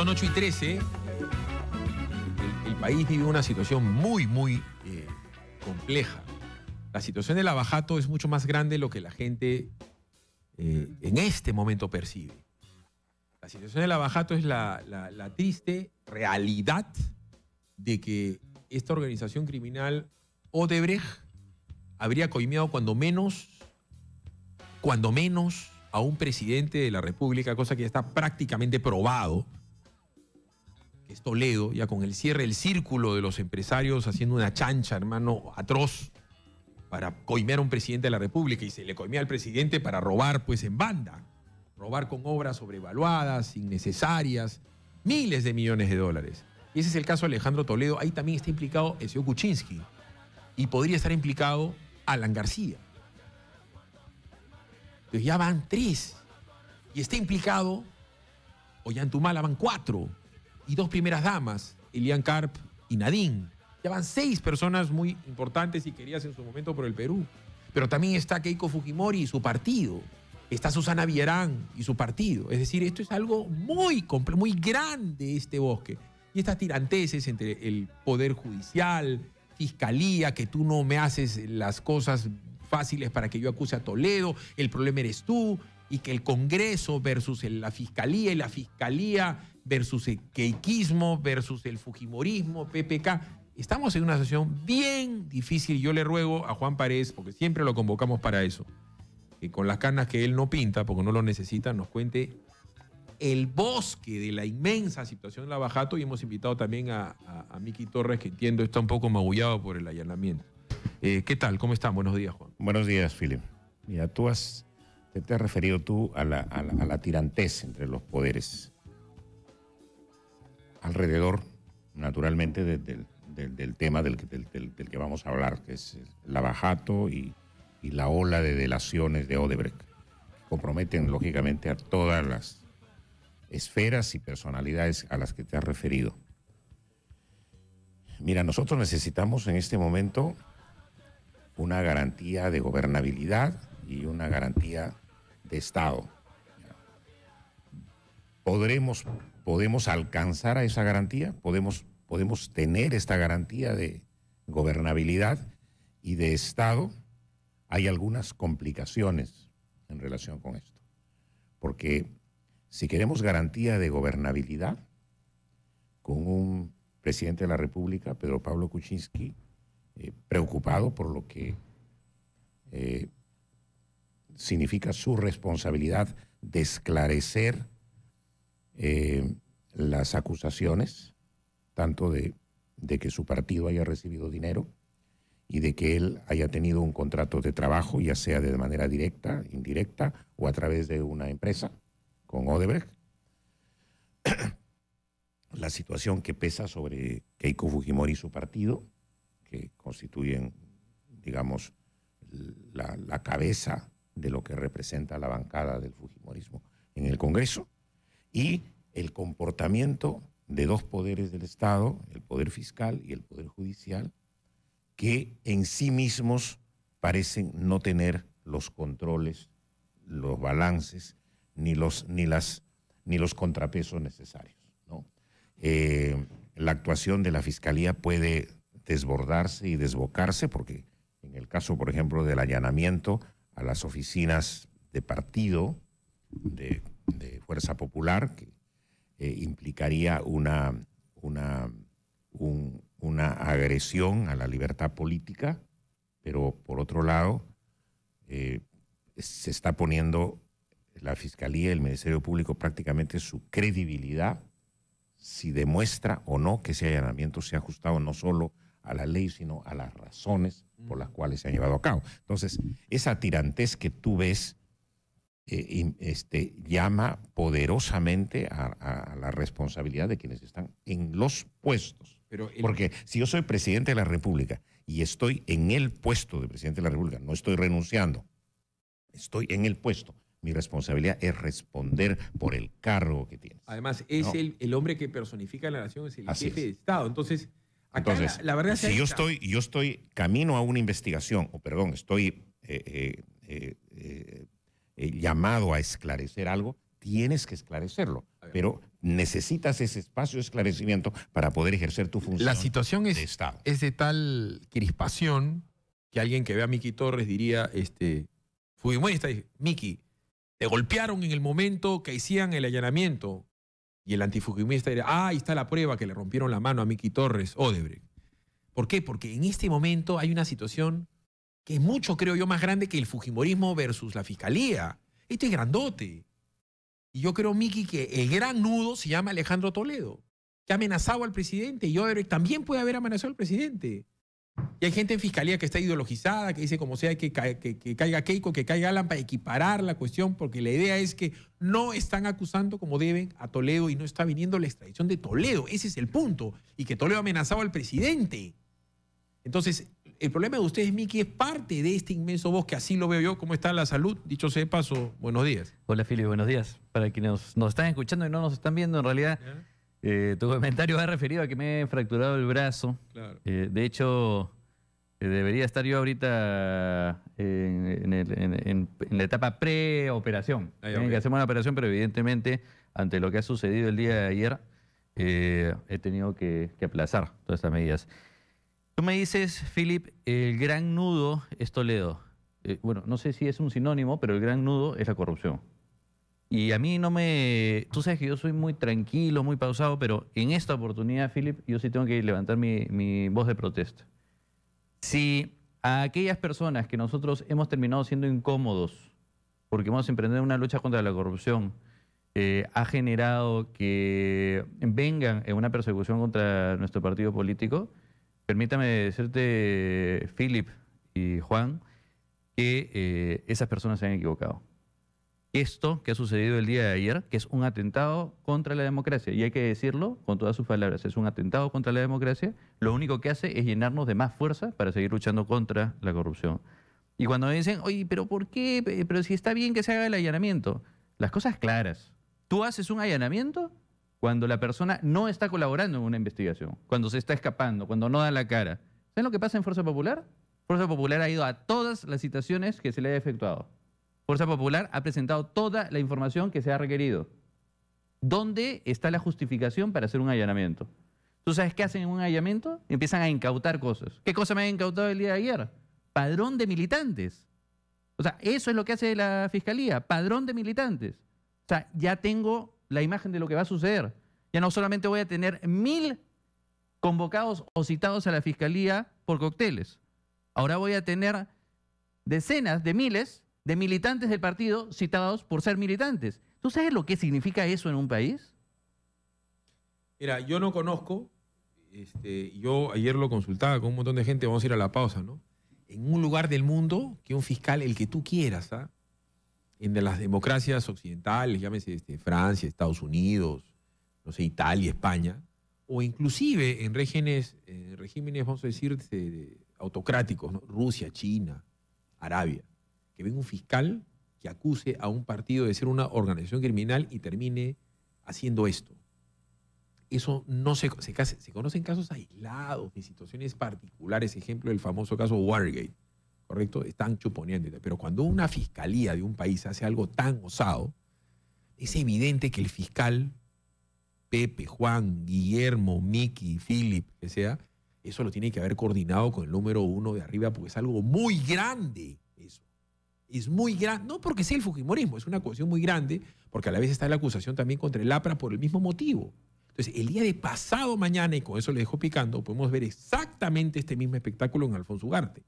Son 8 y 13. El, país vive una situación muy, muy eh, compleja. La situación del abajato es mucho más grande de lo que la gente eh, en este momento percibe. La situación del abajato es la, triste realidad de que esta organización criminal Odebrecht habría coimeado cuando menos, cuando menos a un presidente de la República, cosa que ya está prácticamente probado, es Toledo, ya con el cierre el círculo de los empresarios haciendo una chancha, hermano, atroz, para coimear a un presidente de la República y se le coimea al presidente para robar, pues en banda, robar con obras sobrevaluadas, innecesarias, miles de millones de dólares. Y ese es el caso de Alejandro Toledo. Ahí también está implicado el señor Kuczynski y podría estar implicado Alan García. Entonces ya van tres y está implicado Ollantumala, van cuatro y dos primeras damas, Elian Carp y Nadine. Ya van seis personas muy importantes y queridas en su momento por el Perú. Pero también está Keiko Fujimori y su partido. Está Susana Villarán y su partido. Es decir, esto es algo muy, muy grande este bosque. Y estas tiranteses entre el Poder Judicial, Fiscalía, que tú no me haces las cosas fáciles para que yo acuse a Toledo, el problema eres tú, y que el Congreso versus la Fiscalía y la Fiscalía versus el queiquismo, versus el fujimorismo, PPK. Estamos en una situación bien difícil. Yo le ruego a Juan Párez, porque siempre lo convocamos para eso, que con las canas que él no pinta, porque no lo necesita, nos cuente el bosque de la inmensa situación la bajato. y hemos invitado también a, Miki Torres, que entiendo está un poco magullado por el allanamiento. Eh, ¿Qué tal? ¿Cómo están? Buenos días, Juan. Buenos días, Filip. Mira, tú has, te, has referido tú a a la tirantez entre los poderes alrededor, naturalmente, del tema del, que vamos a hablar, que es la bajato y, la ola de delaciones de Odebrecht, comprometen lógicamente a todas las esferas y personalidades a las que te has referido. Mira, nosotros necesitamos en este momento una garantía de gobernabilidad y una garantía de Estado. Podremos podemos alcanzar a esa garantía, podemos, podemos tener esta garantía de gobernabilidad y de Estado, hay algunas complicaciones en relación con esto. Porque si queremos garantía de gobernabilidad, con un presidente de la República, Pedro Pablo Kuczynski, eh, preocupado por lo que eh, significa su responsabilidad de esclarecer eh, las acusaciones, tanto de, que su partido haya recibido dinero y de que él haya tenido un contrato de trabajo, ya sea de manera directa, indirecta o a través de una empresa con Odebrecht. La situación que pesa sobre Keiko Fujimori y su partido, que constituyen, digamos, la cabeza de lo que representa la bancada del Fujimorismo en el Congreso y el comportamiento de dos poderes del Estado, el poder fiscal y el poder judicial, que en sí mismos parecen no tener los controles, los balances, ni los, ni las, ni los contrapesos necesarios. Eh, la actuación de la Fiscalía puede desbordarse y desbocarse, porque en el caso, por ejemplo, del allanamiento a las oficinas de partido, de fuerza popular, que eh, implicaría una, una, agresión a la libertad política, pero por otro lado, eh, se está poniendo la Fiscalía y el Ministerio Público prácticamente su credibilidad si demuestra o no que ese allanamiento se ha ajustado no solo a la ley, sino a las razones por las mm. cuales se han llevado a cabo. Entonces, esa tirantez que tú ves eh, este, llama poderosamente a, la responsabilidad de quienes están en los puestos. Porque si yo soy presidente de la República y estoy en el puesto de presidente de la República, no estoy renunciando, estoy en el puesto. Mi responsabilidad es responder por el cargo que tiene. Además, es el, hombre que personifica la nación, es el jefe de Estado. Entonces, acá Entonces la, verdad si yo estoy, yo estoy camino a una investigación, o perdón, estoy eh, eh, eh, llamado a esclarecer algo, tienes que esclarecerlo. Pero necesitas ese espacio de esclarecimiento para poder ejercer tu función. La situación es de, tal crispación que alguien que ve a Miki Torres diría, este, Miki, te golpearon en el momento que hacían el allanamiento. Y el antifujimista diría, ah, ahí está la prueba que le rompieron la mano a Miki Torres, Odebrecht. ¿Por qué? Porque en este momento hay una situación es mucho, creo yo, más grande que el Fujimorismo versus la Fiscalía. Este es grandote. Y yo creo, Miki, que el gran nudo se llama Alejandro Toledo, que ha amenazado al presidente. Y yo también puede haber amenazado al presidente. Y hay gente en fiscalía que está ideologizada, que dice como sea que, caiga Keiko, que caiga Alan para equiparar la cuestión, porque la idea es que no están acusando como deben a Toledo y no está viniendo la extradición de Toledo. Ese es el punto. Y que Toledo ha amenazado al presidente. Entonces, el problema de ustedes, que es parte de este inmenso bosque, así lo veo yo. ¿Cómo está la salud? Dicho sea paso, buenos días. Hola, Filipe, buenos días. Para quienes nos, están escuchando y no nos están viendo, en realidad, eh, tu comentario ha referido a que me he fracturado el brazo. Claro. Eh, de hecho, eh, debería estar yo ahorita en, la etapa pre operación ah, Hacemos la operación, pero evidentemente, ante lo que ha sucedido el día de ayer, he tenido que, que aplazar todas estas medidas. Tú me dices, Philip, el gran nudo es Toledo. Eh, bueno, no sé si es un sinónimo, pero el gran nudo es la corrupción. Y a mí no me... Tú sabes que yo soy muy tranquilo, muy pausado, pero en esta oportunidad, Philip, yo sí tengo que levantar mi, mi voz de protesta. Si a aquellas personas que nosotros hemos terminado siendo incómodos porque hemos emprendido una lucha contra la corrupción, eh, ha generado que vengan en una persecución contra nuestro partido político, Permítame decirte, Philip y Juan, que eh, esas personas se han equivocado. Esto que ha sucedido el día de ayer, que es un atentado contra la democracia, y hay que decirlo con todas sus palabras, es un atentado contra la democracia, lo único que hace es llenarnos de más fuerza para seguir luchando contra la corrupción. Y cuando me dicen, oye, pero ¿por qué? Pero si está bien que se haga el allanamiento, las cosas claras. Tú haces un allanamiento cuando la persona no está colaborando en una investigación, cuando se está escapando, cuando no da la cara. ¿Saben lo que pasa en Fuerza Popular? Fuerza Popular ha ido a todas las citaciones que se le ha efectuado. Fuerza Popular ha presentado toda la información que se ha requerido. ¿Dónde está la justificación para hacer un allanamiento? ¿Tú sabes qué hacen en un allanamiento? Empiezan a incautar cosas. ¿Qué cosa me ha incautado el día de ayer? Padrón de militantes. O sea, eso es lo que hace la fiscalía, padrón de militantes. O sea, ya tengo la imagen de lo que va a suceder. Ya no solamente voy a tener mil convocados o citados a la fiscalía por cócteles. Ahora voy a tener decenas de miles de militantes del partido citados por ser militantes. ¿Tú sabes lo que significa eso en un país? Mira, yo no conozco, este, yo ayer lo consultaba con un montón de gente, vamos a ir a la pausa, ¿no? En un lugar del mundo que un fiscal, el que tú quieras, ¿ah? en las democracias occidentales, llámese este, Francia, Estados Unidos, no sé, Italia, España, o inclusive en regímenes, regímenes vamos a decir, autocráticos, Rusia, China, Arabia, que ven un fiscal que acuse a un partido de ser una organización criminal y termine haciendo esto. Eso no se, se, se conocen casos aislados, ni situaciones particulares, ejemplo el famoso caso Watergate ¿correcto? Están chuponiéndote. Pero cuando una fiscalía de un país hace algo tan osado, es evidente que el fiscal, Pepe, Juan, Guillermo, Miki, Philip, que sea, eso lo tiene que haber coordinado con el número uno de arriba, porque es algo muy grande eso. Es muy grande, no porque sea el Fujimorismo, es una acusación muy grande, porque a la vez está la acusación también contra el APRA por el mismo motivo. Entonces, el día de pasado mañana, y con eso le dejo picando, podemos ver exactamente este mismo espectáculo en Alfonso Ugarte.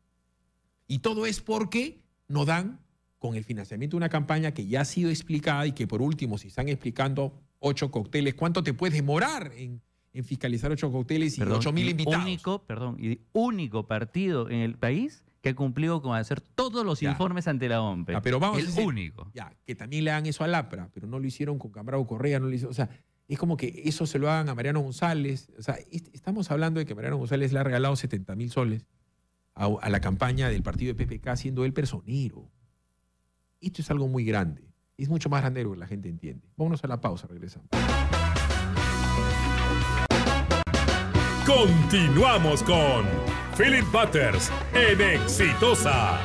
Y todo es porque no dan con el financiamiento de una campaña que ya ha sido explicada y que por último, si están explicando ocho cócteles, ¿cuánto te puede demorar en, fiscalizar ocho cócteles y ocho mil invitados? Único, perdón, único partido en el país que ha cumplido con hacer todos los informes ante la OMP. Ah, el único. Ya, que también le dan eso a Lapra, pero no lo hicieron con Cambrado Correa, no lo o sea, es como que eso se lo hagan a Mariano González. O sea, estamos hablando de que Mariano González le ha regalado 70 mil soles a, la campaña del partido de PPK siendo el personero. Esto es algo muy grande. Es mucho más grande lo que la gente entiende. Vámonos a la pausa, regresamos. Continuamos con Philip Butters en Exitosa.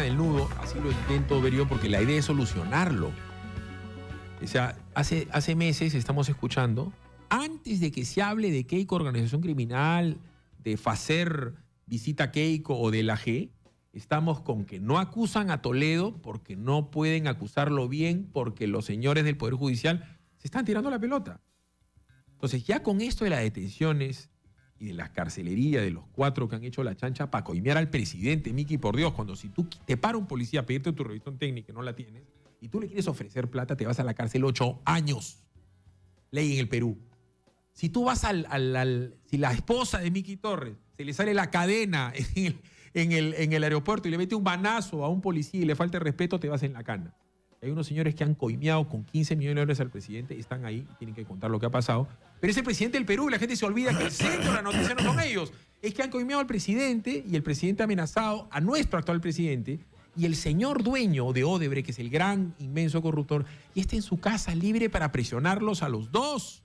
del nudo, así lo intento ver yo, porque la idea es solucionarlo. O sea, hace, hace meses estamos escuchando, antes de que se hable de Keiko, organización criminal, de hacer visita Keiko o de la G, estamos con que no acusan a Toledo porque no pueden acusarlo bien, porque los señores del Poder Judicial se están tirando la pelota. Entonces, ya con esto de las detenciones, y de las carcelerías, de los cuatro que han hecho la chancha para coimear al presidente, Miki, por Dios, cuando si tú te para un policía a pedirte tu revisión técnica y no la tienes, y tú le quieres ofrecer plata, te vas a la cárcel ocho años. Ley en el Perú. Si tú vas al, si la esposa de Miki Torres se le sale la cadena en el, en el, en el aeropuerto y le mete un banazo a un policía y le falta respeto, te vas en la cana. Hay unos señores que han coimeado con 15 millones de dólares al presidente, y están ahí, tienen que contar lo que ha pasado. Pero es el presidente del Perú y la gente se olvida que el centro de la noticia no son ellos. Es que han coimeado al presidente y el presidente ha amenazado a nuestro actual presidente y el señor dueño de Odebrecht, que es el gran, inmenso corruptor, y está en su casa libre para presionarlos a los dos.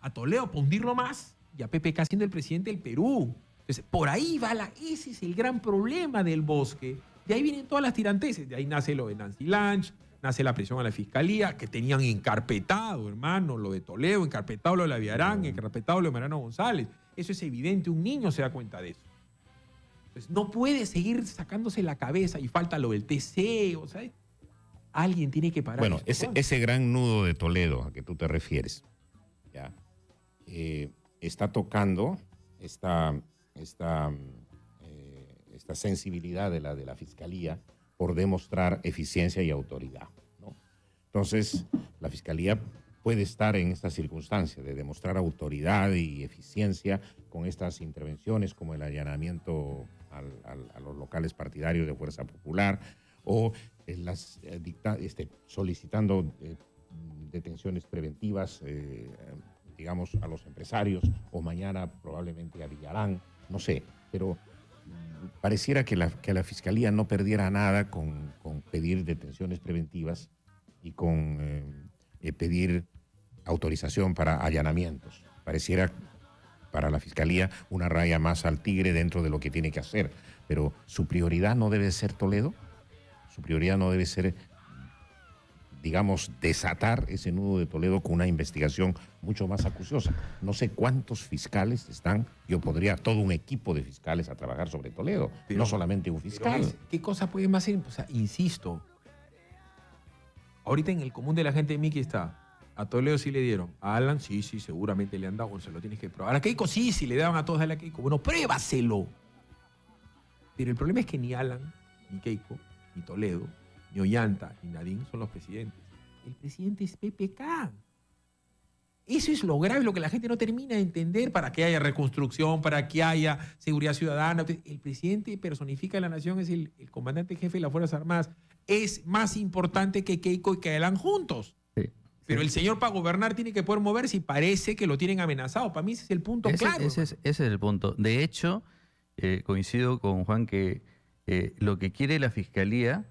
A Toledo para hundirlo más y a PPK siendo el presidente del Perú. Entonces, por ahí va la... Ese es el gran problema del bosque de ahí vienen todas las tiranteses, de ahí nace lo de Nancy Lange, nace la presión a la fiscalía, que tenían encarpetado, hermano, lo de Toledo, encarpetado lo de la Viarán encarpetado lo de Mariano González. Eso es evidente, un niño se da cuenta de eso. Entonces, no puede seguir sacándose la cabeza y falta lo del TC, o sea, alguien tiene que parar. Bueno, ese, gran nudo de Toledo a que tú te refieres, ya, eh, está tocando está... esta sensibilidad de la, de la Fiscalía por demostrar eficiencia y autoridad. ¿no? Entonces, la Fiscalía puede estar en esta circunstancia de demostrar autoridad y eficiencia con estas intervenciones como el allanamiento a los locales partidarios de Fuerza Popular o eh, las, eh, este, solicitando eh, detenciones preventivas, digamos, a los empresarios o mañana probablemente a Villarán, no sé, pero pareciera que la, que la Fiscalía no perdiera nada con, pedir detenciones preventivas y con eh, eh, pedir autorización para allanamientos. Pareciera para la Fiscalía una raya más al tigre dentro de lo que tiene que hacer, pero su prioridad no debe ser Toledo, su prioridad no debe ser digamos, desatar ese nudo de Toledo con una investigación mucho más acuciosa. No sé cuántos fiscales están, yo podría todo un equipo de fiscales a trabajar sobre Toledo, no solamente un fiscal. ¿Qué cosa pueden más ser? O sea, insisto, ahorita en el común de la gente de Miki está. A Toledo sí le dieron. A Alan sí, sí, seguramente le han dado. Se lo tienes que probar. A Keiko sí, sí le daban a todos a la Keiko. Bueno, pruébaselo. Pero el problema es que ni Alan, ni Keiko, ni Toledo Ñoyanta y Nadine son los presidentes. El presidente es PPK. Eso es lo grave, lo que la gente no termina de entender para que haya reconstrucción, para que haya seguridad ciudadana. El presidente personifica a la nación, es el, comandante jefe de las Fuerzas Armadas. Es más importante que Keiko y Kaelan juntos. Pero el señor para gobernar tiene que poder moverse y parece que lo tienen amenazado. Para mí ese es el punto claro. Ese es, el punto. De hecho, eh, coincido con Juan que eh, lo que quiere la fiscalía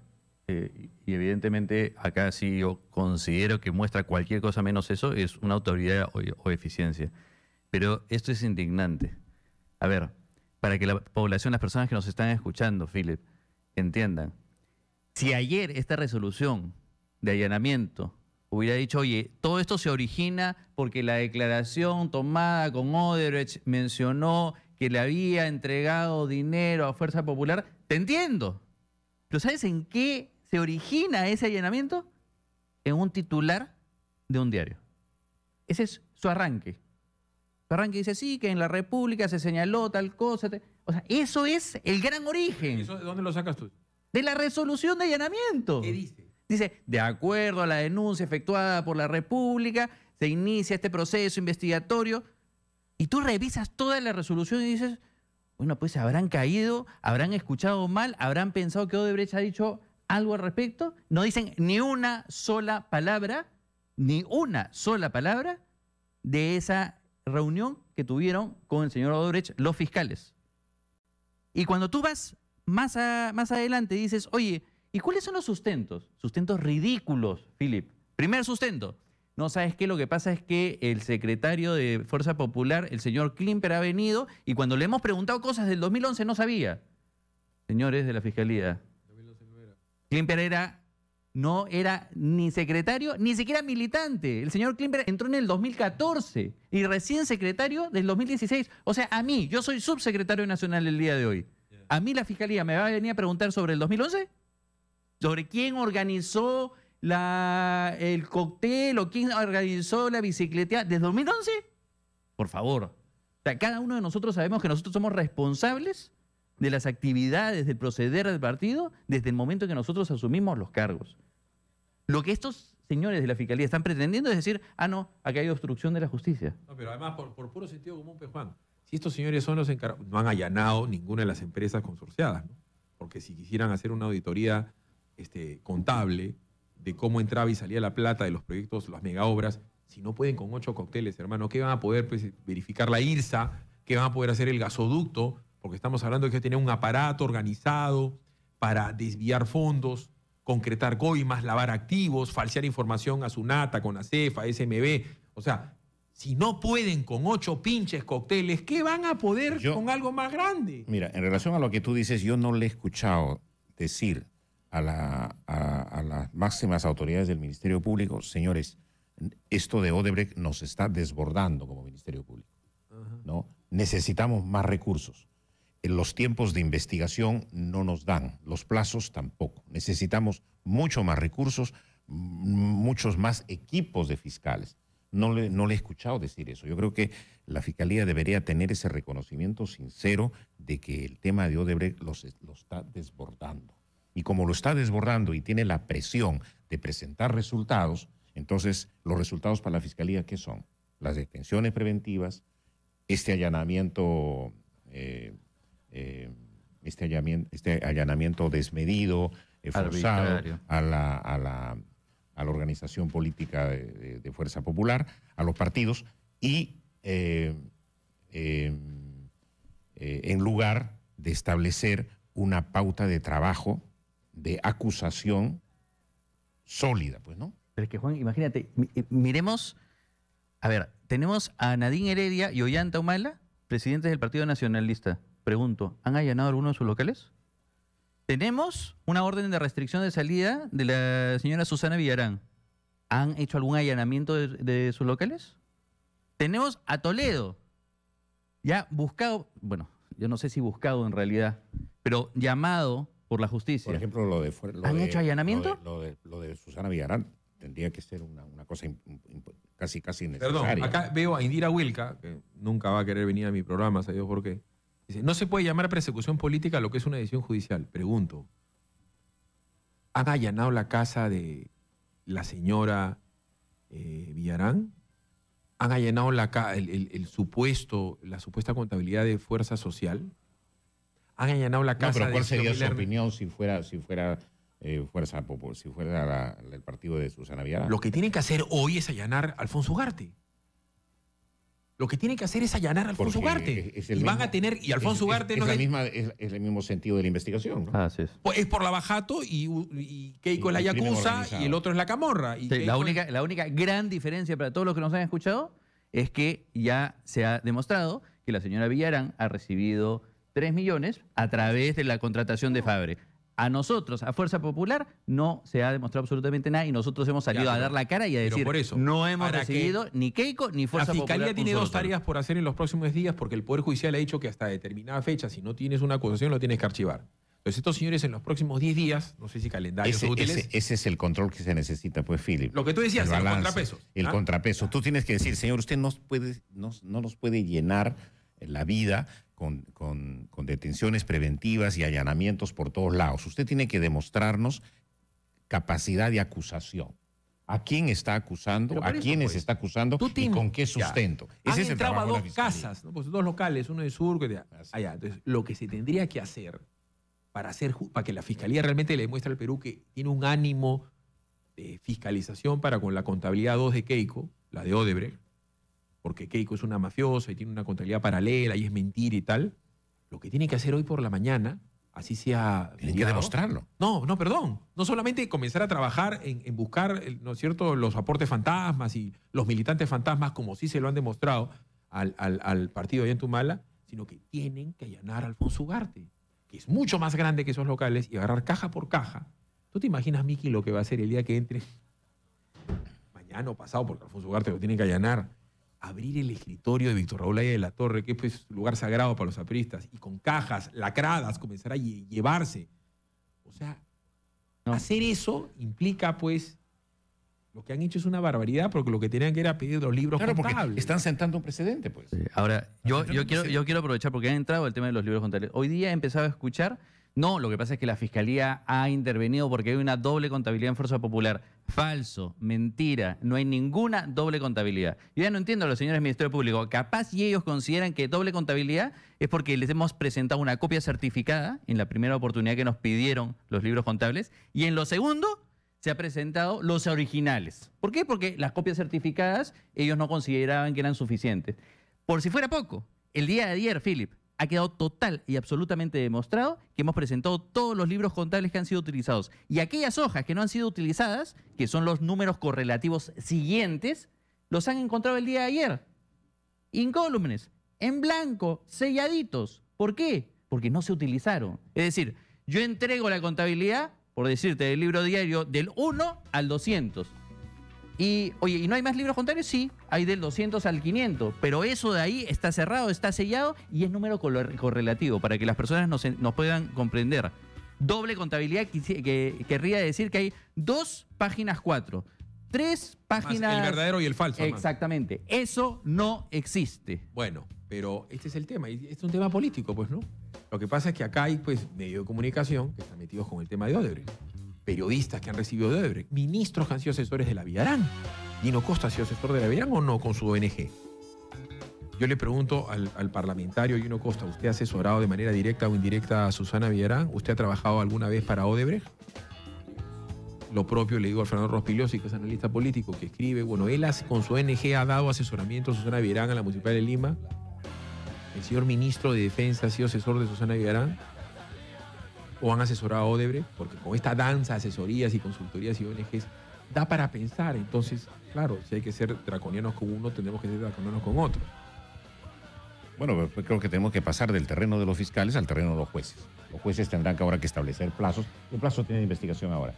eh, y evidentemente acá sí yo e considero que muestra cualquier cosa menos eso, es una autoridad o, eficiencia. Pero esto es indignante. A ver, para que la población, las personas que nos están escuchando, Philip, entiendan. Si ayer esta resolución de allanamiento hubiera dicho, oye, todo esto se origina porque la declaración tomada con Oderich mencionó que le había entregado dinero a Fuerza Popular, te entiendo. Pero ¿sabes en qué se origina ese allanamiento en un titular de un diario. Ese es su arranque. Su arranque dice, sí, que en la República se señaló tal cosa. O sea, eso es el gran origen. ¿Y ¿Dónde lo sacas tú? De la resolución de allanamiento. ¿Qué dice? Dice, de acuerdo a la denuncia efectuada por la República, se inicia este proceso investigatorio y tú revisas toda la resolución y dices, bueno, pues habrán caído, habrán escuchado mal, habrán pensado que Odebrecht ha dicho algo al respecto, no dicen ni una sola palabra, ni una sola palabra de esa reunión que tuvieron con el señor Odebrecht los fiscales. Y cuando tú vas más, más adelante dices, oye, ¿y cuáles son los sustentos? Sustentos ridículos, Philip. Primer sustento. No sabes qué, lo que pasa es que el secretario de Fuerza Popular, el señor Klimper, ha venido y cuando le hemos preguntado cosas del 2011 no sabía. Señores de la Fiscalía, Klimper era, no era ni secretario, ni siquiera militante. El señor Klimper entró en el 2014 y recién secretario del 2016. O sea, a mí, yo soy subsecretario nacional el día de hoy. A mí la fiscalía me va a venir a preguntar sobre el 2011, sobre quién organizó la, el cóctel o quién organizó la bicicleta desde 2011. Por favor. O sea, cada uno de nosotros sabemos que nosotros somos responsables de las actividades, del proceder del partido desde el momento que nosotros asumimos los cargos. Lo que estos señores de la Fiscalía están pretendiendo es decir, ah, no, acá hay obstrucción de la justicia. No, pero además, por, puro sentido común, pues, Juan, si estos señores son los encargados, no han allanado ninguna de las empresas consorciadas, porque si quisieran hacer una auditoría este, contable de cómo entraba y salía la plata de los proyectos, las megaobras, si no pueden con ocho cócteles, hermano, ¿qué van a poder pues, verificar la IRSA? ¿Qué van a poder hacer el gasoducto? porque estamos hablando de que tiene un aparato organizado para desviar fondos, concretar coimas, lavar activos, falsear información a SUNATA, con Cefa, SMB. O sea, si no pueden con ocho pinches cócteles, ¿qué van a poder con algo más grande? Mira, en relación a lo que tú dices, yo no le he escuchado decir a, las máximas autoridades del Ministerio Público, señores, esto de Odebrecht nos está desbordando como Ministerio Público. ¿no? Necesitamos más recursos los tiempos de investigación no nos dan, los plazos tampoco. Necesitamos mucho más recursos, mm, muchos más equipos de fiscales. No le, no le he escuchado decir eso. Yo creo que la Fiscalía debería tener ese reconocimiento sincero de que el tema de Odebrecht lo está desbordando. Y como lo está desbordando y tiene la presión de presentar resultados, entonces los resultados para la Fiscalía, ¿qué son? Las detenciones preventivas, este allanamiento... Eh, este, este, allanamiento, desmedido, eh, forzado a la, organización política de, Fuerza Popular, a los partidos, y eh, em, eh, en lugar de establecer una pauta de trabajo, de acusación sólida, pues, ¿no? Pero es que, Juan, imagínate, miremos, a ver, tenemos a Nadine Heredia y Ollanta Humala, presidentes del Partido Nacionalista pregunto, ¿han allanado alguno de sus locales? Tenemos una orden de restricción de salida de la señora Susana Villarán. ¿Han hecho algún allanamiento de, sus locales? Tenemos a Toledo, ya buscado, bueno, yo no sé si buscado en realidad, pero llamado por la justicia. Por ejemplo, lo de... ¿Han hecho allanamiento? Lo de, Susana Villarán tendría que ser una, cosa casi, casi innecesaria. acá veo a Indira Wilca, que nunca va a querer venir a mi programa, ¿sabes por qué no se puede llamar persecución política lo que es una decisión judicial. Pregunto, ¿han allanado la casa de la señora eh, Villarán? ¿Han allanado la, el, supuesto, la supuesta contabilidad de fuerza social? han allanado la casa. No, pero ¿cuál sería su opinión si fuera, si fuera eh, Fuerza si fuera el partido de Susana Villarán? Lo que tienen que hacer hoy es allanar a Alfonso Ugarte lo que tiene que hacer es allanar a Alfonso Ugarte. y van a tener, y Alfonso Ugarte no la es, el mismo sentido de la investigación. Pues, es. por la Bajato y, Keiko es la Yakuza y el otro es la Camorra. la, única, la única gran diferencia para todos los que nos han escuchado es que ya se ha demostrado que la señora Villarán ha recibido 3 millones a través de la contratación de Fabre a nosotros, a Fuerza Popular, no se ha demostrado absolutamente nada y nosotros hemos salido a dar la cara y a decir, por eso, no hemos recibido ni Keiko ni Fuerza Popular. La Fiscalía tiene dos tareas por hacer en los próximos días porque el Poder Judicial ha dicho que hasta determinada fecha, si no tienes una acusación, lo tienes que archivar. Entonces, estos señores en los próximos 10 días, no sé si calendario ese, útiles. Ese, es el control que se necesita, pues, Philip. Lo que tú decías, el, contrapeso. El ¿ah? contrapeso. Tú tienes que decir, señor, usted no nos puede llenar la vida con, detenciones preventivas y allanamientos por todos lados. Usted tiene que demostrarnos capacidad de acusación a quién está acusando, a quiénes pues, está acusando y con qué sustento. Ese han dos casas, pues dos locales, uno de sur, de allá. Entonces, lo que se tendría que hacer para, hacer para que la fiscalía realmente le demuestre al Perú que tiene un ánimo de fiscalización para con la contabilidad 2 de Keiko, la de Odebrecht, porque Keiko es una mafiosa y tiene una contabilidad paralela y es mentira y tal, lo que tiene que hacer hoy por la mañana, así sea... Tiene que demostrarlo. No, no, perdón. No solamente comenzar a trabajar en, buscar, ¿no es cierto?, los aportes fantasmas y los militantes fantasmas, como sí se lo han demostrado al, partido allá en Tumala, sino que tienen que allanar a Alfonso Ugarte, que es mucho más grande que esos locales, y agarrar caja por caja. ¿Tú te imaginas, Miki, lo que va a hacer el día que entre mañana o pasado, porque Alfonso Ugarte lo tiene que allanar? abrir el escritorio de Víctor Raúl Ayala de la Torre, que es lugar sagrado para los apristas, y con cajas lacradas comenzar a llevarse. O sea, hacer eso implica, pues, lo que han hecho es una barbaridad, porque lo que tenían que era pedir los libros claro, Porque están sentando un precedente, pues. Ahora, yo, quiero, yo quiero aprovechar, porque ha entrado el tema de los libros contables. Hoy día he empezado a escuchar... No, lo que pasa es que la Fiscalía ha intervenido porque hay una doble contabilidad en Fuerza Popular. Falso, mentira, no hay ninguna doble contabilidad. Yo ya no entiendo a los señores del Ministerio Público. Capaz y ellos consideran que doble contabilidad es porque les hemos presentado una copia certificada en la primera oportunidad que nos pidieron los libros contables y en lo segundo se ha presentado los originales. ¿Por qué? Porque las copias certificadas ellos no consideraban que eran suficientes. Por si fuera poco, el día de ayer, Philip, ha quedado total y absolutamente demostrado que hemos presentado todos los libros contables que han sido utilizados. Y aquellas hojas que no han sido utilizadas, que son los números correlativos siguientes, los han encontrado el día de ayer. incólumes, en blanco, selladitos. ¿Por qué? Porque no se utilizaron. Es decir, yo entrego la contabilidad, por decirte, del libro diario del 1 al 200. Y, oye, ¿y no hay más libros contrarios? Sí, hay del 200 al 500, pero eso de ahí está cerrado, está sellado y es número correlativo para que las personas nos, nos puedan comprender. Doble contabilidad que, querría decir que hay dos páginas cuatro, tres páginas... el verdadero y el falso. Exactamente, eso no existe. Bueno, pero este es el tema, y es un tema político, pues, ¿no? Lo que pasa es que acá hay, pues, medio de comunicación que están metidos con el tema de Odebrecht periodistas que han recibido de Odebrecht, ministros que han sido asesores de la Villarán... ¿Gino Costa ha sido asesor de la Villarán o no con su ONG. Yo le pregunto al, parlamentario Gino Costa, ¿usted ha asesorado de manera directa o indirecta a Susana Villarán... ¿Usted ha trabajado alguna vez para Odebrecht? Lo propio le digo al Fernando Rospigliosi, que es analista político, que escribe, bueno, él con su ONG ha dado asesoramiento a Susana Villarán a la municipal de Lima. El señor ministro de Defensa ha sido asesor de Susana Villarán o han asesorado a Odebrecht, porque con esta danza, asesorías y consultorías y ONGs, da para pensar. Entonces, claro, si hay que ser draconianos con uno, tenemos que ser draconianos con otro. Bueno, pues creo que tenemos que pasar del terreno de los fiscales al terreno de los jueces. Los jueces tendrán que ahora que establecer plazos. ¿Qué plazo tiene de investigación ahora?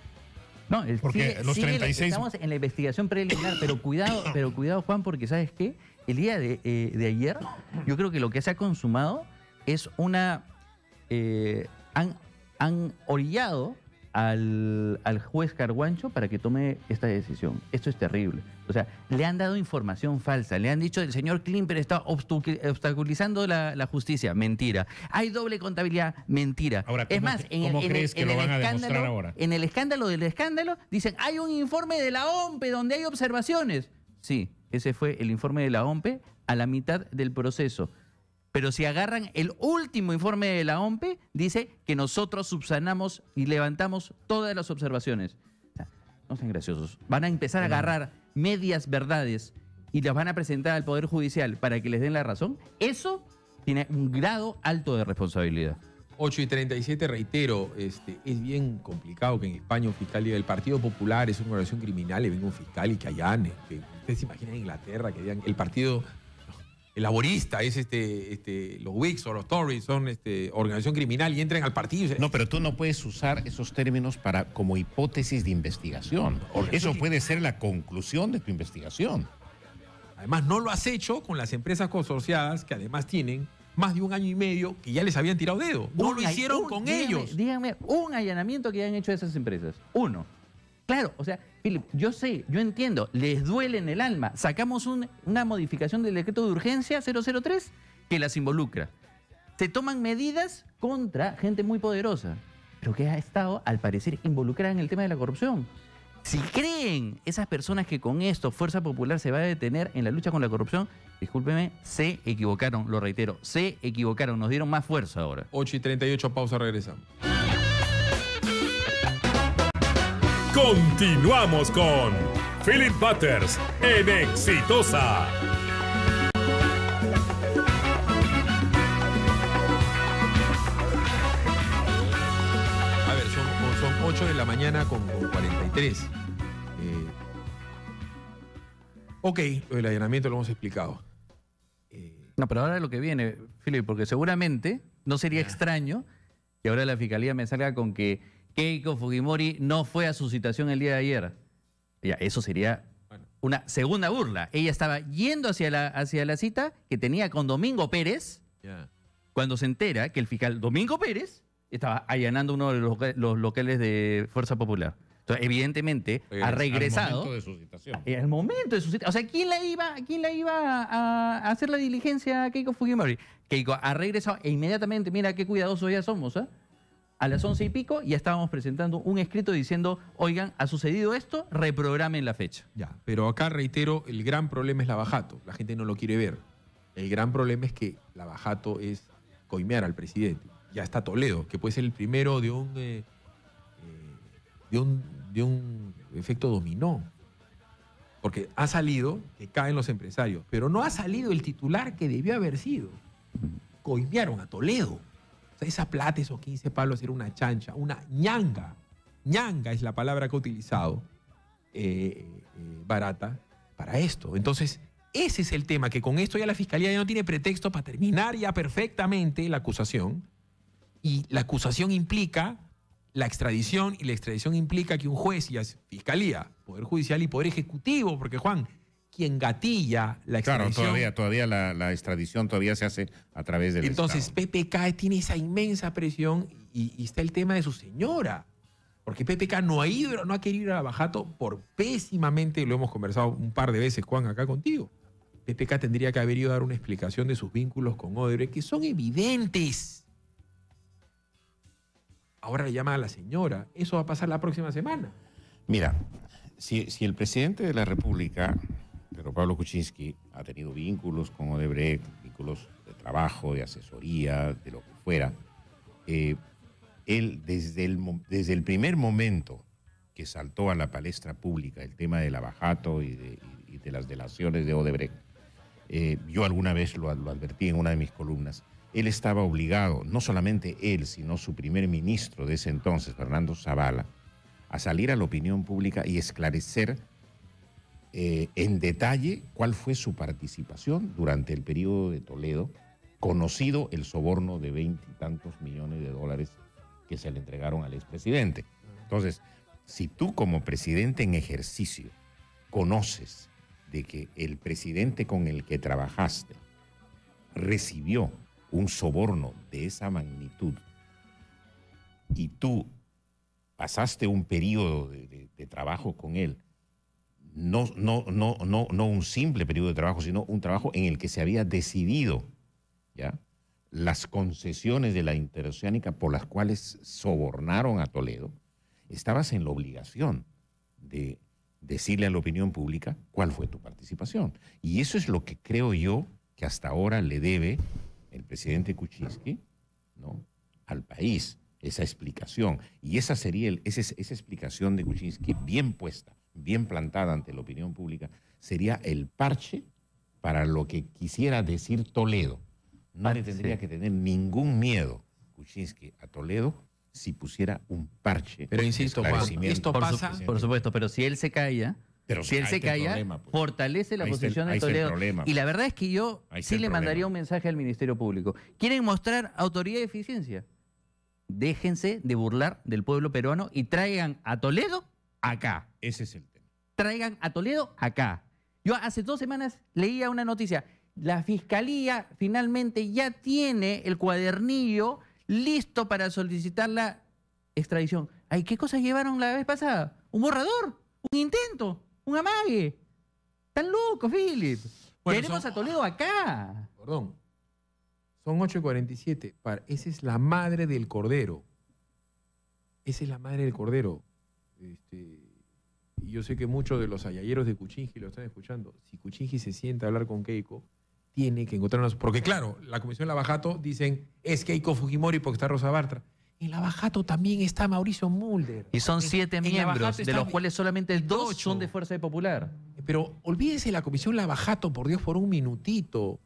No, el, porque los 36... estamos en la investigación preliminar, pero cuidado, pero cuidado Juan, porque sabes qué, el día eh, de, ayer, yo creo que lo que se ha consumado es una eh, han orillado al, juez Carguancho para que tome esta decisión. Esto es terrible. O sea, le han dado información falsa. Le han dicho el señor Klimper está obstaculizando la, justicia. Mentira. Hay doble contabilidad. Mentira. Ahora, es más, en el, escándalo, ahora? en el escándalo del escándalo, dicen hay un informe de la OMPE donde hay observaciones. Sí, ese fue el informe de la OMPE a la mitad del proceso. Pero si agarran el último informe de la OMPE, dice que nosotros subsanamos y levantamos todas las observaciones. O sea, no sean graciosos. Van a empezar a agarrar medias verdades y las van a presentar al Poder Judicial para que les den la razón. Eso tiene un grado alto de responsabilidad. 8 y 37, reitero, este, es bien complicado que en España un fiscal del Partido Popular es una organización criminal y venga un fiscal y que allá. Ustedes se imaginan en Inglaterra que digan el partido laborista, es este, este, los WICs o los Tories, son este, organización criminal y entran al partido. No, pero tú no puedes usar esos términos para, como hipótesis de investigación. Eso puede ser la conclusión de tu investigación. Además, no lo has hecho con las empresas consorciadas que además tienen más de un año y medio que ya les habían tirado dedo. No lo hicieron con ellos. Díganme un allanamiento que hayan hecho esas empresas. Uno. Claro, o sea, yo sé, yo entiendo, les duele en el alma. Sacamos una modificación del decreto de urgencia 003 que las involucra. Se toman medidas contra gente muy poderosa, pero que ha estado, al parecer, involucrada en el tema de la corrupción. Si creen esas personas que con esto Fuerza Popular se va a detener en la lucha con la corrupción, discúlpeme, se equivocaron, lo reitero, se equivocaron, nos dieron más fuerza ahora. 8 y 38, pausa, regresamos. Continuamos con Philip Butters en Exitosa. A ver, son, 8 de la mañana con, 43. Eh, ok, el allanamiento lo hemos explicado. Eh, no, pero ahora lo que viene, Philip, porque seguramente no sería extraño que ahora la fiscalía me salga con que Keiko Fujimori no fue a su citación el día de ayer. Ya, eso sería una segunda burla. Ella estaba yendo hacia la, hacia la cita que tenía con Domingo Pérez, cuando se entera que el fiscal Domingo Pérez estaba allanando uno de los, locales de Fuerza Popular. Entonces, evidentemente, ha regresado. El momento de su citación. momento de su citación. O sea, ¿quién la iba, quién la iba a, hacer la diligencia a Keiko Fujimori? Keiko ha regresado e inmediatamente, mira qué cuidadosos ya somos, ¿eh? a las once y pico ya estábamos presentando un escrito diciendo, oigan, ha sucedido esto, reprogramen la fecha. Ya, pero acá reitero, el gran problema es la bajato, la gente no lo quiere ver. El gran problema es que la bajato es coimear al presidente. Ya está Toledo, que puede ser el primero de un, eh, eh, de un, de un efecto dominó. Porque ha salido que caen los empresarios, pero no ha salido el titular que debió haber sido. Coimearon a Toledo esa plata, eso 15 palos Pablo, era una chancha, una ñanga. ñanga es la palabra que ha utilizado eh, eh, barata para esto. Entonces, ese es el tema, que con esto ya la fiscalía ya no tiene pretexto para terminar ya perfectamente la acusación. Y la acusación implica la extradición, y la extradición implica que un juez y fiscalía, Poder Judicial y Poder Ejecutivo, porque Juan, quien gatilla la extradición. Claro, todavía, la, extradición todavía se hace a través del Entonces, PPK tiene esa inmensa presión y, está el tema de su señora. Porque PPK no ha ido, no ha querido ir a Bajato por pésimamente, lo hemos conversado un par de veces, Juan, acá contigo. PPK tendría que haber ido a dar una explicación de sus vínculos con Odebrecht, que son evidentes. Ahora le llama a la señora. Eso va a pasar la próxima semana. Mira, si el presidente de la República Pablo Kuczynski ha tenido vínculos con Odebrecht, vínculos de trabajo, de asesoría, de lo que fuera. Eh, él, desde el, desde el primer momento que saltó a la palestra pública el tema de abajato y de, las delaciones de Odebrecht, eh, yo alguna vez lo, lo advertí en una de mis columnas, él estaba obligado, no solamente él, sino su primer ministro de ese entonces, Fernando Zavala, a salir a la opinión pública y esclarecer eh, en detalle cuál fue su participación durante el periodo de Toledo, conocido el soborno de veintitantos millones de dólares que se le entregaron al expresidente. Entonces, si tú como presidente en ejercicio conoces de que el presidente con el que trabajaste recibió un soborno de esa magnitud y tú pasaste un periodo de trabajo con él, no, no, no, no, un simple periodo de trabajo, sino un trabajo en el que se había decidido ¿ya? las concesiones de la interoceánica por las cuales sobornaron a Toledo, estabas en la obligación de decirle a la opinión pública cuál fue tu participación. Y eso es lo que creo yo que hasta ahora le debe el presidente Kuczynski ¿no? al país, esa explicación. Y esa sería el, esa explicación de Kuczynski bien puesta bien plantada ante la opinión pública, sería el parche para lo que quisiera decir Toledo. Nadie ah, tendría que tener ningún miedo, Kuczynski, a Toledo si pusiera un parche. Pero insisto, esto pasa. Por supuesto, pero si él se calla, pero si él se calla, pues. fortalece la posición de Toledo. Y pues. la verdad es que yo sí le mandaría un mensaje al Ministerio Público. Quieren mostrar autoridad y eficiencia. Déjense de burlar del pueblo peruano y traigan a Toledo acá. Ese es el traigan a Toledo acá. Yo hace dos semanas leía una noticia. La fiscalía finalmente ya tiene el cuadernillo listo para solicitar la extradición. Ay, ¿qué cosas llevaron la vez pasada? ¿Un borrador? ¿Un intento? ¿Un amague? Están locos, Philip. Queremos a Toledo acá. Perdón. Son 8.47. Esa es la madre del cordero. Esa es la madre del cordero. Este, yo sé que muchos de los ayayeros de Cuchinji lo están escuchando, si Cuchinji se sienta a hablar con Keiko, tiene que encontrar Porque claro, la Comisión Lavajato dicen, es Keiko Fujimori porque está Rosa Bartra. En Lavajato también está Mauricio Mulder. Y son siete miembros, de los cuales solamente dos son de Fuerza Popular. Pero olvídese la Comisión Lavajato, por Dios, por un minutito.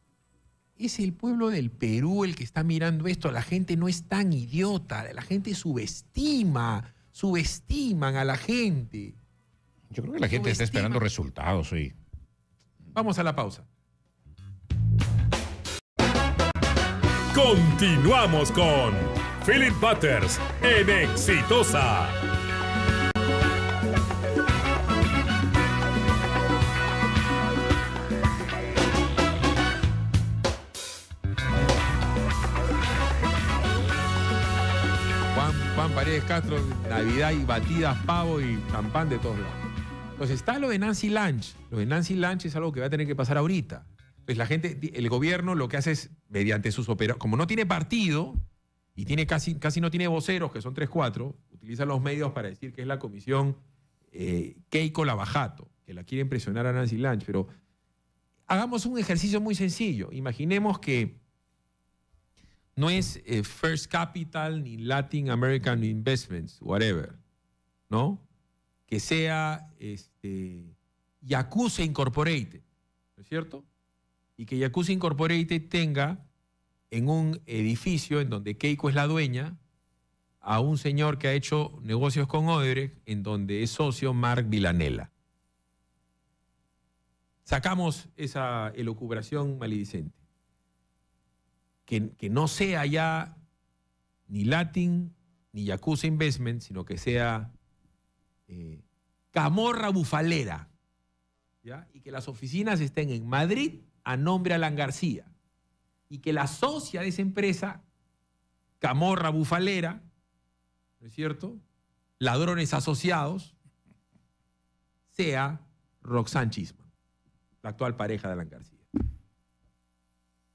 Es el pueblo del Perú el que está mirando esto. La gente no es tan idiota. La gente subestima, subestiman a la gente. Yo creo que la gente está esperando resultados, sí. Vamos a la pausa. Continuamos con Philip Butters en Exitosa. Juan, Paredes Castro, Navidad y batidas, pavo y champán de todos lados. Entonces está lo de Nancy Lange. Lo de Nancy Lange es algo que va a tener que pasar ahorita. Entonces pues la gente, el gobierno lo que hace es, mediante sus operaciones, como no tiene partido y tiene casi, casi no tiene voceros, que son 3-4, utiliza los medios para decir que es la comisión eh, Keiko Lavajato, que la quiere presionar a Nancy Lange. Pero hagamos un ejercicio muy sencillo. Imaginemos que no es eh, First Capital ni Latin American Investments, whatever, ¿no? que sea este, Yakuza Incorporated, ¿no es cierto? Y que Yakuza Incorporated tenga en un edificio en donde Keiko es la dueña a un señor que ha hecho negocios con Odebrecht, en donde es socio Mark Vilanela. Sacamos esa elocubración maledicente. Que, que no sea ya ni Latin ni Yakuza Investment, sino que sea eh, camorra bufalera, y que las oficinas estén en Madrid a nombre de Alan García, y que la socia de esa empresa, camorra bufalera, ¿no es cierto? Ladrones asociados, sea Roxanne Chisman, la actual pareja de Alan García.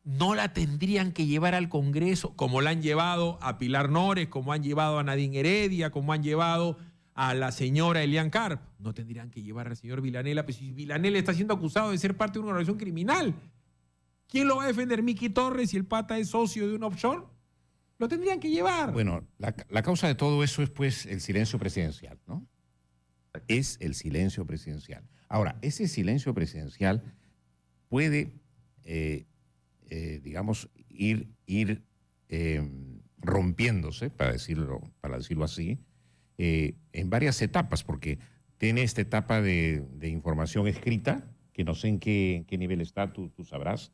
No la tendrían que llevar al Congreso, como la han llevado a Pilar Nores, como han llevado a Nadine Heredia, como han llevado a la señora Elian Carp. No tendrían que llevar al señor Vilanela, pues si Vilanela está siendo acusado de ser parte de una organización criminal. ¿Quién lo va a defender? ¿Miki Torres si el pata es socio de un offshore? Lo tendrían que llevar. Bueno, la, causa de todo eso es pues el silencio presidencial, ¿no? Es el silencio presidencial. Ahora, ese silencio presidencial puede, eh, eh, digamos, ir, ir eh, rompiéndose, para decirlo, para decirlo así, eh, en varias etapas, porque tiene esta etapa de, información escrita, que no sé en qué, qué nivel está, tú, sabrás,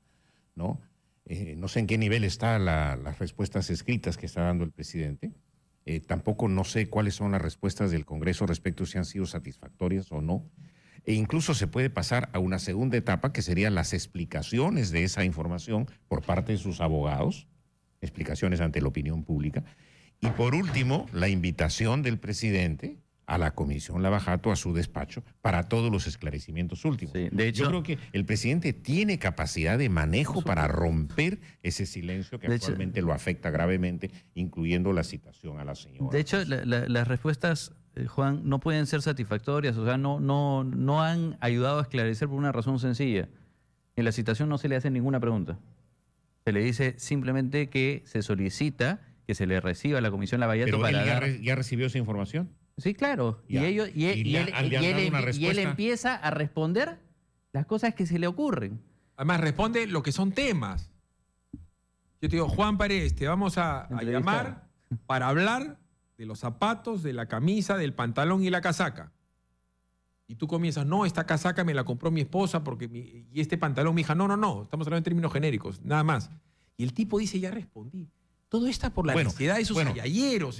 ¿no? Eh, no sé en qué nivel están las respuestas escritas que está dando el presidente. Eh, tampoco no sé cuáles son las respuestas del Congreso respecto si han sido satisfactorias o no. E incluso se puede pasar a una segunda etapa, que serían las explicaciones de esa información por parte de sus abogados, explicaciones ante la opinión pública. Y por último, la invitación del presidente a la comisión Lavajato, a su despacho, para todos los esclarecimientos últimos. de hecho, Yo creo que el presidente tiene capacidad de manejo para romper ese silencio que actualmente lo afecta gravemente, incluyendo la citación a la señora. De hecho, las respuestas, eh, Juan, no pueden ser satisfactorias, o sea, no, no, no han ayudado a esclarecer por una razón sencilla. En la citación no se le hace ninguna pregunta. Se le dice simplemente que se solicita que se le reciba a la Comisión la para. ya, ya, recibió esa información? Sí, claro. Y, ellos, él, empieza a responder las cosas que se le ocurren. Además, responde lo que son temas. Yo te digo, Juan Pérez, te este, vamos a, llamar para hablar de los zapatos, de la camisa, del pantalón y la casaca. Y tú comienzas, no, esta casaca me la compró mi esposa porque y este pantalón, mi hija, no, no, no, estamos hablando en términos genéricos, nada más. Y el tipo dice, ya respondí. Todo está por la bueno, necesidad de sus bueno,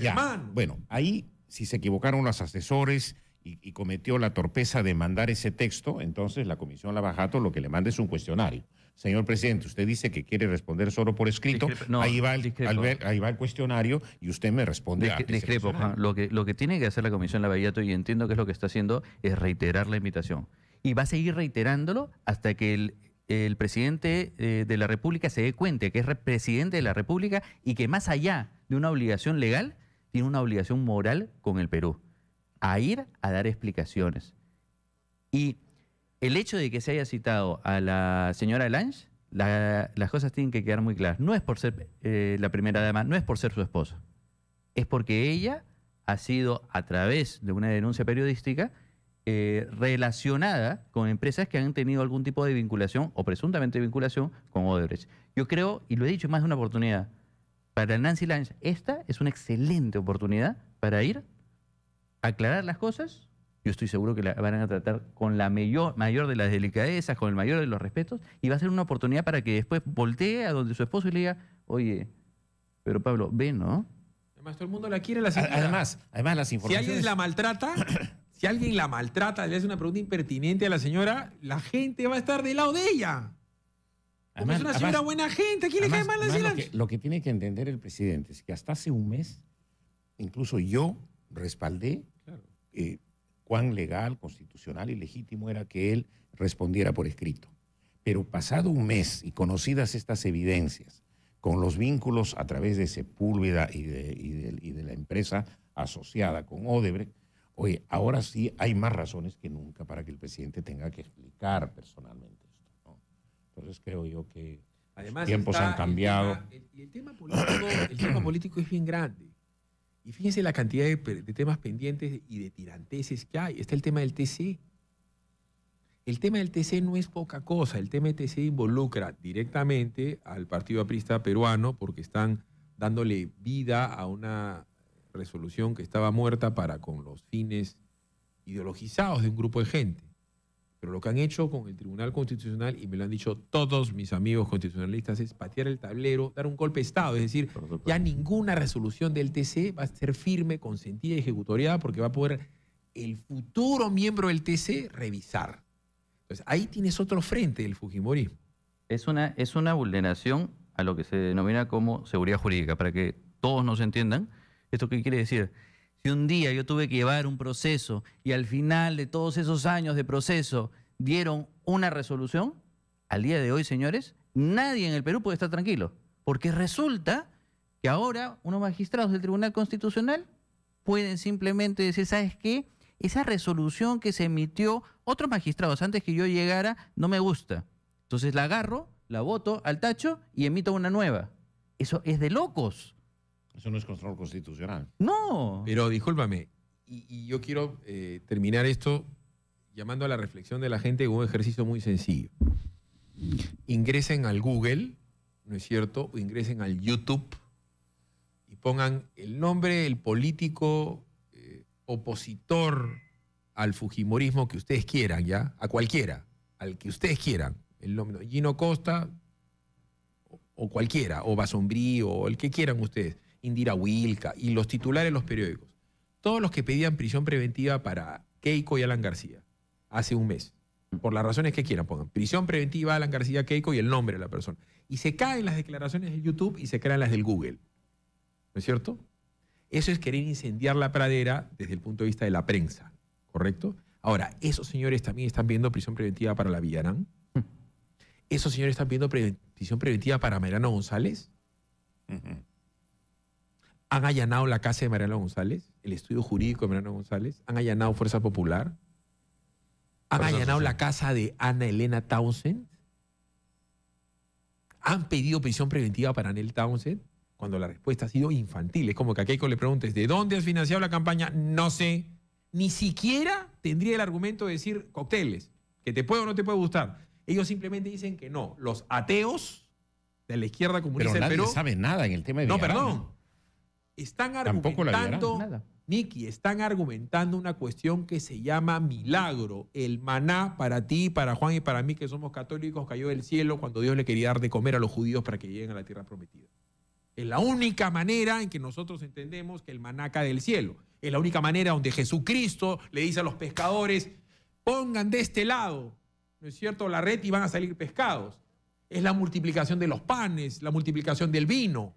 hermano. Bueno, ahí si se equivocaron los asesores y, cometió la torpeza de mandar ese texto, entonces la Comisión Lavajato lo que le manda es un cuestionario. Señor presidente, usted dice que quiere responder solo por escrito, ahí, va el, cuestionario y usted me responde. Disque, discrepo, lo, que, lo que tiene que hacer la Comisión Lavajato, y entiendo que es lo que está haciendo, es reiterar la invitación. Y va a seguir reiterándolo hasta que el, el presidente eh, de la República se dé cuenta que es presidente de la República y que más allá de una obligación legal, tiene una obligación moral con el Perú, a ir a dar explicaciones. Y el hecho de que se haya citado a la señora Lange, las cosas tienen que quedar muy claras. No es por ser eh, la primera dama, no es por ser su esposo, es porque ella ha sido, a través de una denuncia periodística, eh, relacionada con empresas que han tenido algún tipo de vinculación o presuntamente vinculación con Odebrecht. Yo creo, y lo he dicho más de una oportunidad, para Nancy Lange, esta es una excelente oportunidad para ir a aclarar las cosas. Yo estoy seguro que la van a tratar con la mayor, de las delicadezas, con el mayor de los respetos, y va a ser una oportunidad para que después voltee a donde su esposo y le diga, oye, pero Pablo, ve, ¿no? Además, todo el mundo la quiere, Además, además las informaciones... Si alguien la maltrata, Si alguien la maltrata, le hace una pregunta impertinente a la señora, la gente va a estar del lado de ella. es una señora buena gente, quién le cae mal la señora? Lo, que, tiene que entender el presidente es que hasta hace un mes, incluso yo respaldé eh, cuán legal, constitucional y legítimo era que él respondiera por escrito. Pero pasado un mes y conocidas estas evidencias, con los vínculos a través de Sepúlveda y de, y de la empresa asociada con Odebrecht, Oye, ahora sí hay más razones que nunca para que el presidente tenga que explicar personalmente esto. ¿no? Entonces creo yo que los tiempos han cambiado. El el, tema político, es bien grande. Y fíjense la cantidad de, de, temas pendientes y de tiranteses que hay. Está el tema del TC. El tema del TC no es poca cosa. El tema del TC involucra directamente al Partido Aprista Peruano porque están dándole vida a una, resolución que estaba muerta para con los fines ideologizados de un grupo de gente. Pero lo que han hecho con el Tribunal Constitucional, y me lo han dicho todos mis amigos constitucionalistas, es patear el tablero, dar un golpe de Estado. Es decir, ya ninguna resolución del TC va a ser firme, consentida y ejecutoriada porque va a poder el futuro miembro del TC revisar. Entonces, ahí tienes otro frente del Fujimorismo. Es una, es una vulneración a lo que se denomina como seguridad jurídica, para que todos nos entiendan. ¿Esto qué quiere decir? Si un día yo tuve que llevar un proceso y al final de todos esos años de proceso dieron una resolución, al día de hoy, señores, nadie en el Perú puede estar tranquilo, porque resulta que ahora unos magistrados del Tribunal Constitucional pueden simplemente decir, ¿sabes qué? Esa resolución que se emitió otros magistrados antes que yo llegara no me gusta. Entonces la agarro, la voto al tacho y emito una nueva. Eso es de locos. Eso no es control constitucional. No. Pero discúlpame, y, yo quiero eh, terminar esto llamando a la reflexión de la gente con un ejercicio muy sencillo. Ingresen al Google, ¿no es cierto? O ingresen al YouTube y pongan el nombre del político eh, opositor al Fujimorismo que ustedes quieran, ¿ya? A cualquiera, al que ustedes quieran. El nombre, Gino Costa, o cualquiera, o Basombrí, o el que quieran ustedes. Indira Wilca y los titulares de los periódicos, todos los que pedían prisión preventiva para Keiko y Alan García hace un mes, por las razones que quieran, pongan prisión preventiva Alan García Keiko y el nombre de la persona. Y se caen las declaraciones de YouTube y se crean las del Google. ¿No es cierto? Eso es querer incendiar la pradera desde el punto de vista de la prensa, ¿correcto? Ahora, esos señores también están viendo prisión preventiva para la Villarán. Hmm. Esos señores están viendo prisión preventiva para Mariano González han allanado la casa de Mariano González, el estudio jurídico de Mariano González, han allanado Fuerza Popular, han allanado la casa de Ana Elena Townsend, han pedido prisión preventiva para Anel Townsend, cuando la respuesta ha sido infantil. Es como que a Keiko le preguntes, ¿de dónde has financiado la campaña? No sé. Ni siquiera tendría el argumento de decir cócteles, que te puede o no te puede gustar. Ellos simplemente dicen que no. Los ateos de la izquierda comunista pero saben nada en el tema de No, perdón. Están argumentando, están argumentando una cuestión que se llama milagro. El maná para ti, para Juan y para mí, que somos católicos, cayó del cielo cuando Dios le quería dar de comer a los judíos para que lleguen a la tierra prometida. Es la única manera en que nosotros entendemos que el maná cae del cielo. Es la única manera donde Jesucristo le dice a los pescadores, pongan de este lado, ¿no es cierto?, la red y van a salir pescados. Es la multiplicación de los panes, la multiplicación del vino.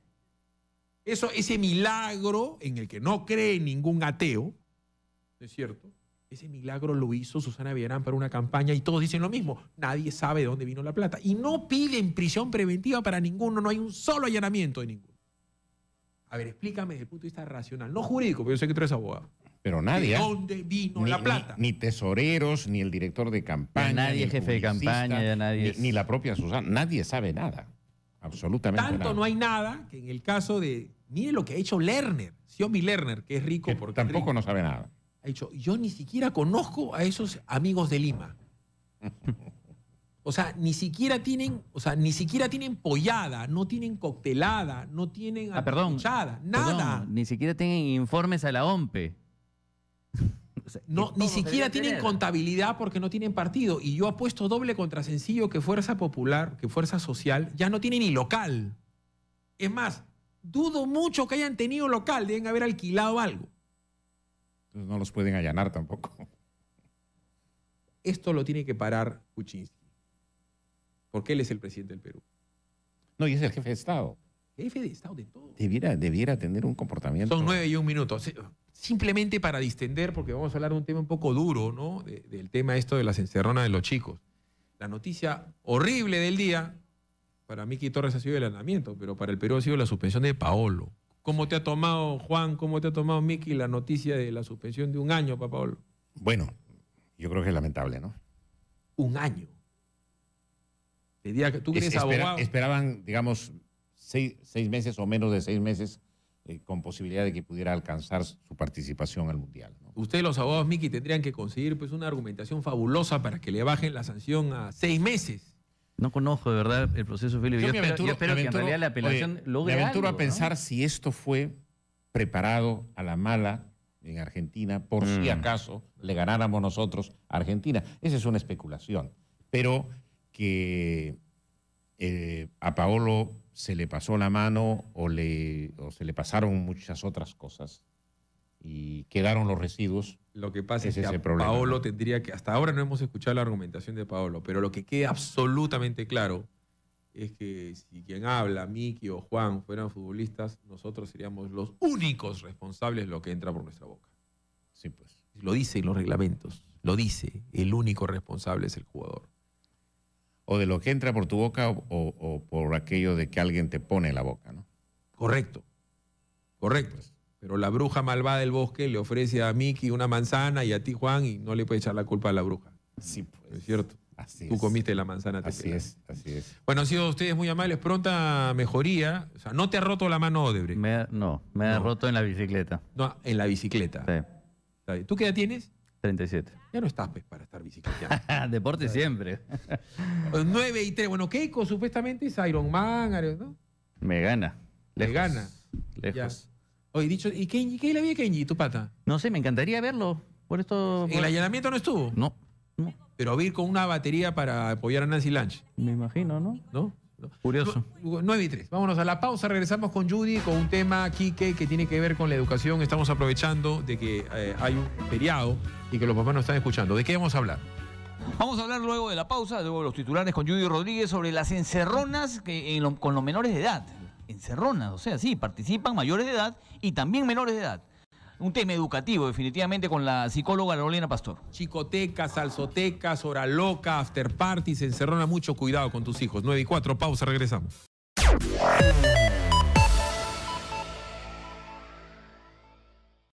Eso, ese milagro en el que no cree ningún ateo, es cierto? Ese milagro lo hizo Susana Villarán para una campaña y todos dicen lo mismo. Nadie sabe de dónde vino la plata. Y no piden prisión preventiva para ninguno, no hay un solo allanamiento de ninguno. A ver, explícame desde el punto de vista racional, no jurídico, porque yo sé que tú eres abogado. Pero nadie. ¿De ¿ah? dónde vino la plata? Ni, tesoreros, ni el director de campaña. ni nadie jefe de campaña, nadie. Ni, la propia Susana, nadie sabe nada. Absolutamente Tanto no hay nada que en el caso de Mire lo que ha hecho Lerner, Xiaomi Lerner, que es rico que Tampoco no sabe nada. Ha dicho, yo ni siquiera conozco a esos amigos de Lima. O sea, ni siquiera tienen, o sea, ni siquiera tienen pollada, no tienen coctelada, no tienen ah, perdón, nada. ni siquiera tienen informes a la OMP. no, ni siquiera tienen contabilidad porque no tienen partido. Y yo apuesto doble contra sencillo que Fuerza Popular, que Fuerza Social, ya no tiene ni local. Es más, dudo mucho que hayan tenido local, deben haber alquilado algo. no los pueden allanar tampoco. Esto lo tiene que parar Kuczynski, porque él es el presidente del Perú. No, y es el jefe de Estado. Jefe de Estado de todo. Debiera, debiera tener un comportamiento. Son nueve y un minuto. Simplemente para distender, porque vamos a hablar de un tema un poco duro, ¿no? del tema esto de las encerronas de los chicos. La noticia horrible del día, para Miki Torres ha sido el andamiento, pero para el Perú ha sido la suspensión de Paolo. ¿Cómo te ha tomado, Juan, cómo te ha tomado Miki la noticia de la suspensión de un año para Paolo? Bueno, yo creo que es lamentable, ¿no? Un año. que tú crees abogado. Esperaban, digamos, seis, meses o menos de seis meses eh, con posibilidad de que pudiera alcanzar su participación al Mundial. Usted Ustedes, los abogados, Miki, tendrían que conseguir pues, una argumentación fabulosa para que le bajen la sanción a seis meses. No conozco de verdad el proceso, Felipe. Yo, espero, que en realidad la apelación logre. Me aventuro a pensar si esto fue preparado a la mala en Argentina, por si mm. acaso le ganáramos nosotros a Argentina. Esa es una especulación. Pero que eh, a Paolo se le pasó la mano o, le, o se le pasaron muchas otras cosas y quedaron los residuos. Lo que pasa es, que Paolo tendría que, hasta ahora no hemos escuchado la argumentación de Paolo, pero lo que queda absolutamente claro es que si quien habla, Miki o Juan, fueran futbolistas, nosotros seríamos los únicos responsables de lo que entra por nuestra boca. Sí, pues. Lo dicen los reglamentos, lo dice, el único responsable es el jugador. O de lo que entra por tu boca o, por aquello de que alguien te pone la boca, ¿no? Correcto, correcto. Pues. Pero la bruja malvada del bosque le ofrece a Mickey una manzana y a ti, Juan, y no le puede echar la culpa a la bruja. Sí, pues. es cierto. Así Tú comiste la manzana. Te así es, así es. Bueno, han sido ustedes muy amables. Pronta mejoría. O sea, ¿no te ha roto la mano, Odebrecht? no, me ha roto en la bicicleta. No, en la bicicleta. Sí. ¿Tú qué edad tienes? 37. Ya no estás pues, para estar bicicleteando. Deporte siempre. 9 pues, y 3. Bueno, Keiko supuestamente es Iron Man, ¿no? Me gana. Lejos. gana. Lejos dicho, ¿y ¿Qué le vi a Kenji, tu pata? No sé, me encantaría verlo. Por esto. ¿En el allanamiento no estuvo? No. Pero vivir con una batería para apoyar a Nancy Lange. Me imagino, ¿no? ¿No? Curioso. 9 y 3. Vámonos a la pausa. Regresamos con Judy con un tema, Kike, que tiene que ver con la educación. Estamos aprovechando de que eh, hay un feriado y que los papás nos están escuchando. ¿De qué vamos a hablar? Vamos a hablar luego de la pausa, luego de los titulares con Judy Rodríguez sobre las encerronas con los menores de edad encerronas, o sea, sí, participan mayores de edad y también menores de edad. Un tema educativo, definitivamente, con la psicóloga Carolina Pastor. Chicotecas, salsotecas, hora loca, after parties, encerrona, mucho cuidado con tus hijos. 9 y 4, pausa, regresamos.